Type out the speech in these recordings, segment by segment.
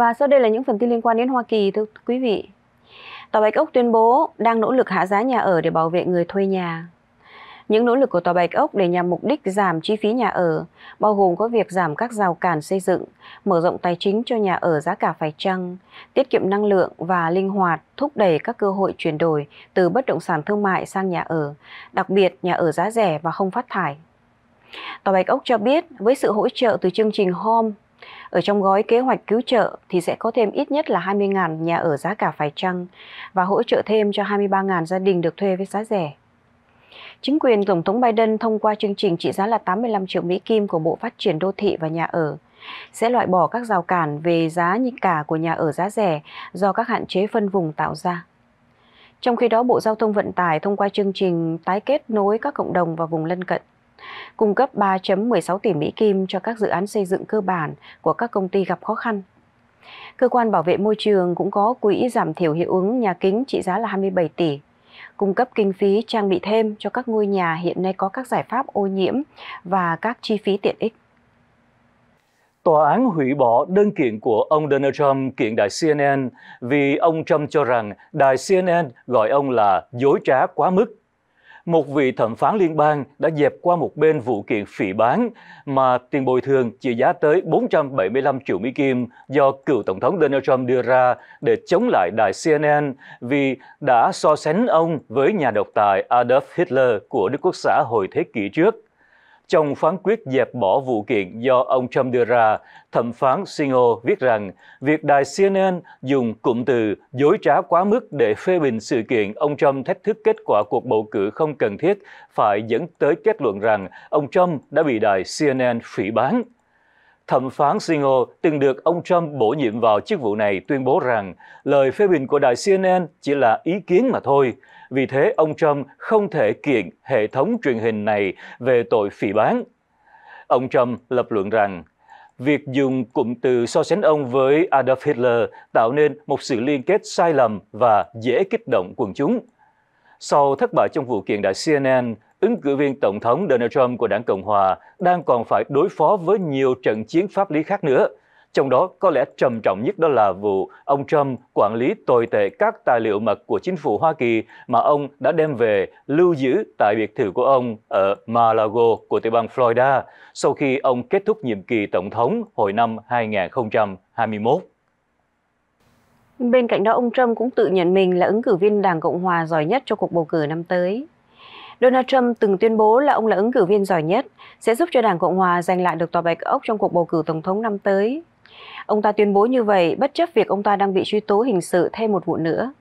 Và sau đây là những phần tin liên quan đến Hoa Kỳ thưa quý vị. Tòa Bạch Ốc tuyên bố đang nỗ lực hạ giá nhà ở để bảo vệ người thuê nhà. Những nỗ lực của Tòa Bạch Ốc để nhằm mục đích giảm chi phí nhà ở, bao gồm có việc giảm các rào cản xây dựng, mở rộng tài chính cho nhà ở giá cả phải chăng, tiết kiệm năng lượng và linh hoạt, thúc đẩy các cơ hội chuyển đổi từ bất động sản thương mại sang nhà ở, đặc biệt nhà ở giá rẻ và không phát thải. Tòa Bạch Ốc cho biết, với sự hỗ trợ từ chương trình HOME ở trong gói kế hoạch cứu trợ thì sẽ có thêm ít nhất là 20.000 nhà ở giá cả phải chăng và hỗ trợ thêm cho 23.000 gia đình được thuê với giá rẻ. Chính quyền Tổng thống Biden thông qua chương trình trị giá là 85 triệu Mỹ Kim của Bộ Phát triển Đô thị và Nhà ở sẽ loại bỏ các rào cản về giá như cả của nhà ở giá rẻ do các hạn chế phân vùng tạo ra. Trong khi đó, Bộ Giao thông Vận tải thông qua chương trình tái kết nối các cộng đồng và vùng lân cận cung cấp 3.16 tỷ Mỹ Kim cho các dự án xây dựng cơ bản của các công ty gặp khó khăn. Cơ quan bảo vệ môi trường cũng có quỹ giảm thiểu hiệu ứng nhà kính trị giá là 27 tỷ, cung cấp kinh phí trang bị thêm cho các ngôi nhà hiện nay có các giải pháp ô nhiễm và các chi phí tiện ích. Tòa án hủy bỏ đơn kiện của ông Donald Trump kiện đài CNN vì ông Trump cho rằng đài CNN gọi ông là dối trá quá mức một vị thẩm phán liên bang đã dẹp qua một bên vụ kiện phỉ bán mà tiền bồi thường trị giá tới 475 triệu Mỹ Kim do cựu Tổng thống Donald Trump đưa ra để chống lại đài CNN vì đã so sánh ông với nhà độc tài Adolf Hitler của Đức Quốc xã hồi thế kỷ trước. Trong phán quyết dẹp bỏ vụ kiện do ông Trump đưa ra, thẩm phán Singo viết rằng việc đài CNN dùng cụm từ dối trá quá mức để phê bình sự kiện ông Trump thách thức kết quả cuộc bầu cử không cần thiết phải dẫn tới kết luận rằng ông Trump đã bị đài CNN phỉ bán. Thẩm phán Singo từng được ông Trump bổ nhiệm vào chức vụ này tuyên bố rằng lời phê bình của đài CNN chỉ là ý kiến mà thôi, vì thế, ông Trump không thể kiện hệ thống truyền hình này về tội phỉ bán. Ông Trump lập luận rằng, việc dùng cụm từ so sánh ông với Adolf Hitler tạo nên một sự liên kết sai lầm và dễ kích động quần chúng. Sau thất bại trong vụ kiện đại CNN, ứng cử viên Tổng thống Donald Trump của Đảng Cộng Hòa đang còn phải đối phó với nhiều trận chiến pháp lý khác nữa – trong đó có lẽ trầm trọng nhất đó là vụ ông Trump quản lý tồi tệ các tài liệu mật của chính phủ Hoa Kỳ mà ông đã đem về lưu giữ tại biệt thự của ông ở Mar-a-Lago của tiểu bang Florida sau khi ông kết thúc nhiệm kỳ tổng thống hồi năm 2021. Bên cạnh đó, ông Trump cũng tự nhận mình là ứng cử viên Đảng Cộng Hòa giỏi nhất cho cuộc bầu cử năm tới. Donald Trump từng tuyên bố là ông là ứng cử viên giỏi nhất, sẽ giúp cho Đảng Cộng Hòa giành lại được tòa bạch ốc trong cuộc bầu cử tổng thống năm tới. Ông ta tuyên bố như vậy bất chấp việc ông ta đang bị truy tố hình sự thêm một vụ nữa.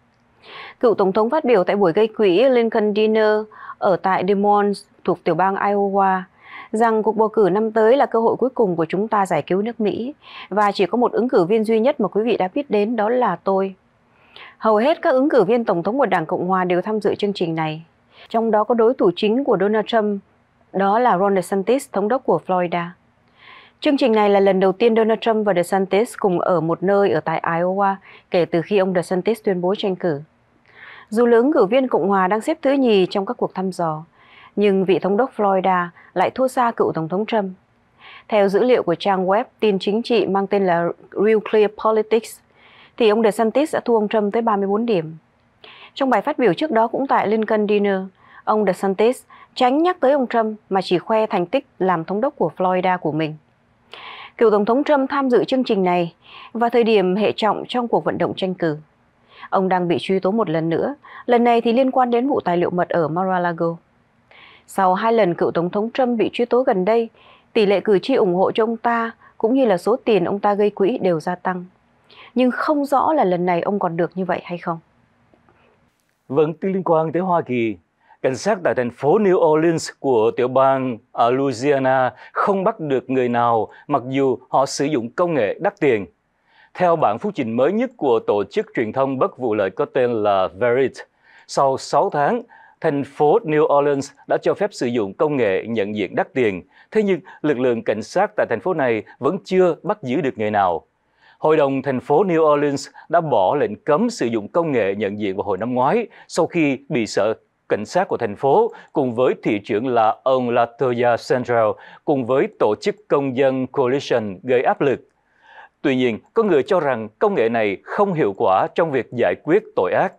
Cựu Tổng thống phát biểu tại buổi gây quỹ Lincoln Dinner ở tại Des Moines thuộc tiểu bang Iowa rằng cuộc bầu cử năm tới là cơ hội cuối cùng của chúng ta giải cứu nước Mỹ và chỉ có một ứng cử viên duy nhất mà quý vị đã biết đến đó là tôi. Hầu hết các ứng cử viên Tổng thống của Đảng Cộng Hòa đều tham dự chương trình này, trong đó có đối thủ chính của Donald Trump, đó là Ron DeSantis, thống đốc của Florida. Chương trình này là lần đầu tiên Donald Trump và DeSantis cùng ở một nơi ở tại Iowa kể từ khi ông DeSantis tuyên bố tranh cử. Dù lớn cử viên Cộng hòa đang xếp thứ nhì trong các cuộc thăm dò, nhưng vị thống đốc Florida lại thua xa cựu Tổng thống Trump. Theo dữ liệu của trang web tin chính trị mang tên là Real Clear Politics, thì ông DeSantis đã thua ông Trump tới 34 điểm. Trong bài phát biểu trước đó cũng tại Lincoln Dinner, ông DeSantis tránh nhắc tới ông Trump mà chỉ khoe thành tích làm thống đốc của Florida của mình. Cựu Tổng thống Trump tham dự chương trình này và thời điểm hệ trọng trong cuộc vận động tranh cử. Ông đang bị truy tố một lần nữa, lần này thì liên quan đến vụ tài liệu mật ở Mar-a-Lago. Sau hai lần cựu Tổng thống Trump bị truy tố gần đây, tỷ lệ cử tri ủng hộ cho ông ta cũng như là số tiền ông ta gây quỹ đều gia tăng. Nhưng không rõ là lần này ông còn được như vậy hay không. Vẫn vâng, liên quan tới Hoa Kỳ, Cảnh sát tại thành phố New Orleans của tiểu bang ở Louisiana không bắt được người nào mặc dù họ sử dụng công nghệ đắt tiền. Theo bản phúc trình mới nhất của tổ chức truyền thông bất vụ lợi có tên là Verit, sau 6 tháng, thành phố New Orleans đã cho phép sử dụng công nghệ nhận diện đắt tiền, thế nhưng lực lượng cảnh sát tại thành phố này vẫn chưa bắt giữ được người nào. Hội đồng thành phố New Orleans đã bỏ lệnh cấm sử dụng công nghệ nhận diện vào hồi năm ngoái sau khi bị sợ cảnh sát của thành phố cùng với thị trưởng là ông Latoya Central cùng với tổ chức công dân Coalition gây áp lực. Tuy nhiên, có người cho rằng công nghệ này không hiệu quả trong việc giải quyết tội ác.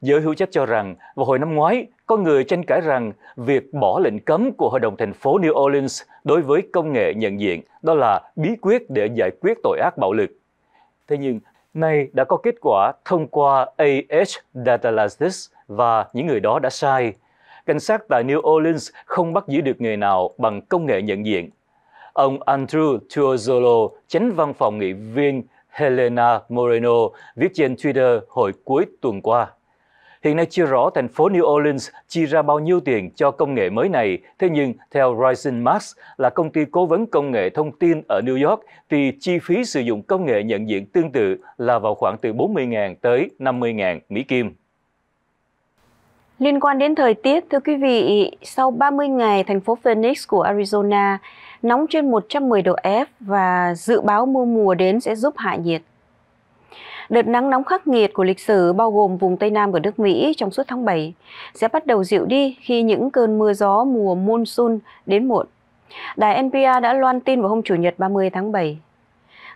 Giới hữu trách cho rằng, vào hồi năm ngoái, có người tranh cãi rằng việc bỏ lệnh cấm của Hội đồng thành phố New Orleans đối với công nghệ nhận diện đó là bí quyết để giải quyết tội ác bạo lực. Thế nhưng, nay đã có kết quả thông qua AH Data Analysis, và những người đó đã sai. Cảnh sát tại New Orleans không bắt giữ được người nào bằng công nghệ nhận diện. Ông Andrew Tuozzolo, chánh văn phòng nghị viên Helena Moreno, viết trên Twitter hồi cuối tuần qua. Hiện nay chưa rõ thành phố New Orleans chi ra bao nhiêu tiền cho công nghệ mới này, thế nhưng theo Rising Max là công ty cố vấn công nghệ thông tin ở New York thì chi phí sử dụng công nghệ nhận diện tương tự là vào khoảng từ 40.000 tới 50.000 Mỹ Kim. Liên quan đến thời tiết, thưa quý vị, sau 30 ngày, thành phố Phoenix của Arizona nóng trên 110 độ F và dự báo mưa mùa đến sẽ giúp hạ nhiệt. Đợt nắng nóng khắc nghiệt của lịch sử bao gồm vùng Tây Nam của nước Mỹ trong suốt tháng 7 sẽ bắt đầu dịu đi khi những cơn mưa gió mùa monsoon đến muộn. Đài NPR đã loan tin vào hôm Chủ nhật 30 tháng 7.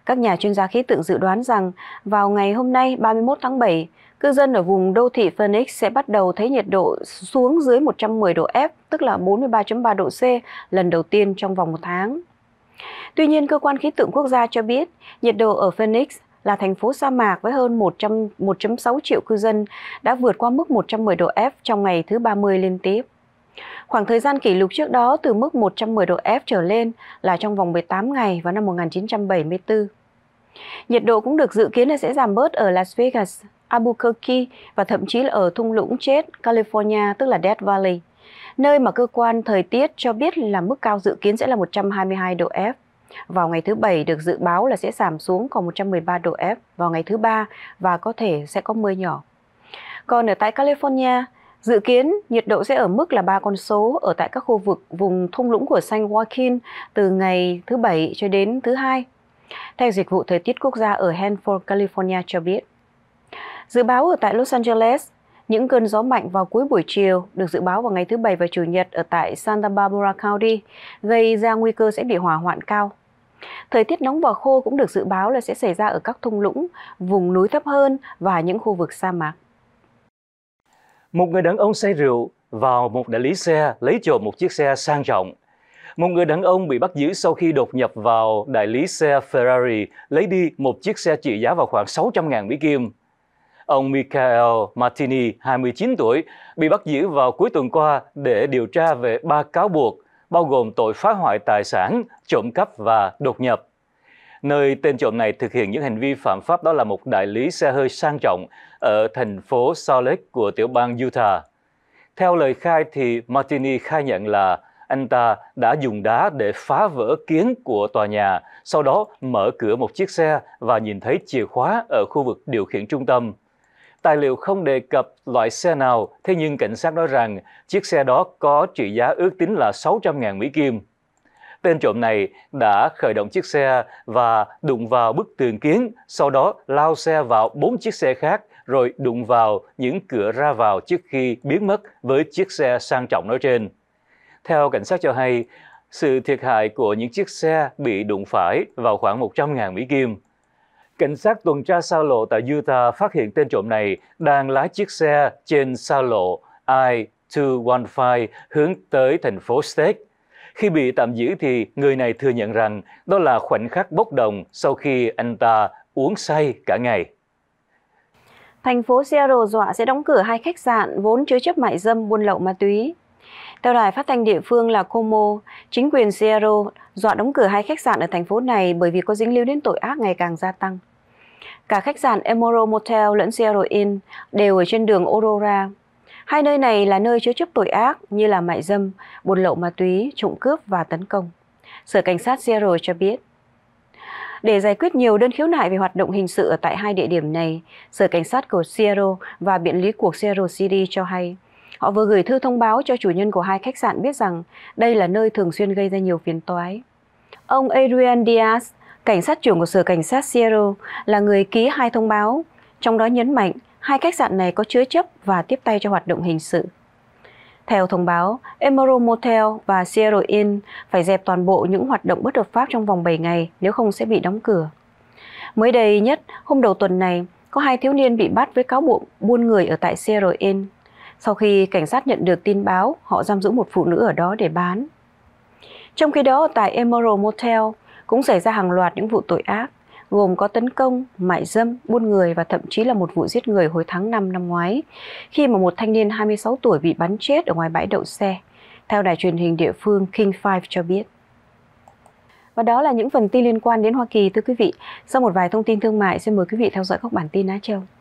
Các nhà chuyên gia khí tượng dự đoán rằng vào ngày hôm nay 31 tháng 7, cư dân ở vùng đô thị Phoenix sẽ bắt đầu thấy nhiệt độ xuống dưới 110 độ F, tức là 43.3 độ C, lần đầu tiên trong vòng một tháng. Tuy nhiên, cơ quan khí tượng quốc gia cho biết nhiệt độ ở Phoenix là thành phố sa mạc với hơn 1.6 triệu cư dân đã vượt qua mức 110 độ F trong ngày thứ 30 liên tiếp. Khoảng thời gian kỷ lục trước đó từ mức 110 độ F trở lên là trong vòng 18 ngày vào năm 1974. Nhiệt độ cũng được dự kiến là sẽ giảm bớt ở Las Vegas Albuquerque và thậm chí là ở thung lũng chết California tức là Death Valley, nơi mà cơ quan thời tiết cho biết là mức cao dự kiến sẽ là 122 độ F. Vào ngày thứ Bảy được dự báo là sẽ giảm xuống còn 113 độ F vào ngày thứ Ba và có thể sẽ có mưa nhỏ. Còn ở tại California, Dự kiến nhiệt độ sẽ ở mức là ba con số ở tại các khu vực vùng thung lũng của San Joaquin từ ngày thứ Bảy cho đến thứ Hai. Theo Dịch vụ Thời tiết Quốc gia ở Hanford, California cho biết. Dự báo ở tại Los Angeles, những cơn gió mạnh vào cuối buổi chiều được dự báo vào ngày thứ Bảy và Chủ nhật ở tại Santa Barbara County gây ra nguy cơ sẽ bị hỏa hoạn cao. Thời tiết nóng và khô cũng được dự báo là sẽ xảy ra ở các thung lũng, vùng núi thấp hơn và những khu vực sa mạc. Một người đàn ông say rượu vào một đại lý xe lấy trộm một chiếc xe sang trọng. Một người đàn ông bị bắt giữ sau khi đột nhập vào đại lý xe Ferrari lấy đi một chiếc xe trị giá vào khoảng 600.000 Mỹ Kim. Ông Michael Martini, 29 tuổi, bị bắt giữ vào cuối tuần qua để điều tra về ba cáo buộc, bao gồm tội phá hoại tài sản, trộm cắp và đột nhập. Nơi tên trộm này thực hiện những hành vi phạm pháp đó là một đại lý xe hơi sang trọng ở thành phố Salt Lake của tiểu bang Utah. Theo lời khai thì Martini khai nhận là anh ta đã dùng đá để phá vỡ kiến của tòa nhà, sau đó mở cửa một chiếc xe và nhìn thấy chìa khóa ở khu vực điều khiển trung tâm. Tài liệu không đề cập loại xe nào, thế nhưng cảnh sát nói rằng chiếc xe đó có trị giá ước tính là 600.000 Mỹ Kim. Tên trộm này đã khởi động chiếc xe và đụng vào bức tường kiến, sau đó lao xe vào bốn chiếc xe khác rồi đụng vào những cửa ra vào trước khi biến mất với chiếc xe sang trọng nói trên. Theo cảnh sát cho hay, sự thiệt hại của những chiếc xe bị đụng phải vào khoảng 100.000 Mỹ Kim. Cảnh sát tuần tra xa lộ tại Utah phát hiện tên trộm này đang lái chiếc xe trên xa lộ I-215 hướng tới thành phố State. Khi bị tạm giữ thì người này thừa nhận rằng đó là khoảnh khắc bốc đồng sau khi anh ta uống say cả ngày. Thành phố Seattle dọa sẽ đóng cửa hai khách sạn vốn chứa chấp mại dâm buôn lậu ma túy. Theo đài phát thanh địa phương là Como, chính quyền Seattle dọa đóng cửa hai khách sạn ở thành phố này bởi vì có dính líu đến tội ác ngày càng gia tăng. Cả khách sạn Emoro Motel lẫn Sierra Inn đều ở trên đường Aurora. Hai nơi này là nơi chứa chấp tội ác như là mại dâm, buôn lậu ma túy, trộm cướp và tấn công. Sở Cảnh sát Sierra cho biết. Để giải quyết nhiều đơn khiếu nại về hoạt động hình sự ở tại hai địa điểm này, Sở Cảnh sát của Sierra và Biện lý của Sierra City cho hay, họ vừa gửi thư thông báo cho chủ nhân của hai khách sạn biết rằng đây là nơi thường xuyên gây ra nhiều phiền toái. Ông Adrian Diaz, cảnh sát trưởng của Sở Cảnh sát Sierra là người ký hai thông báo, trong đó nhấn mạnh hai khách sạn này có chứa chấp và tiếp tay cho hoạt động hình sự. Theo thông báo, Emerald Motel và Sierra Inn phải dẹp toàn bộ những hoạt động bất hợp pháp trong vòng 7 ngày nếu không sẽ bị đóng cửa. Mới đây nhất, hôm đầu tuần này, có hai thiếu niên bị bắt với cáo buộc buôn người ở tại Sierra Inn. Sau khi cảnh sát nhận được tin báo, họ giam giữ một phụ nữ ở đó để bán. Trong khi đó, tại Emerald Motel, cũng xảy ra hàng loạt những vụ tội ác, gồm có tấn công, mại dâm, buôn người và thậm chí là một vụ giết người hồi tháng 5 năm ngoái, khi mà một thanh niên 26 tuổi bị bắn chết ở ngoài bãi đậu xe, theo đài truyền hình địa phương King Five cho biết. Và đó là những phần tin liên quan đến Hoa Kỳ thưa quý vị. Sau một vài thông tin thương mại, xin mời quý vị theo dõi các bản tin Á Châu.